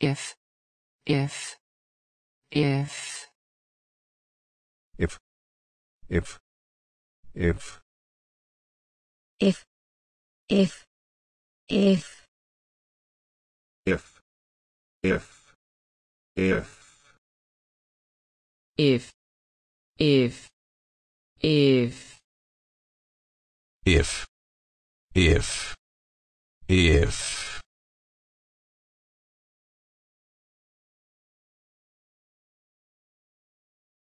if if if if if if if if if if if if if if if if if if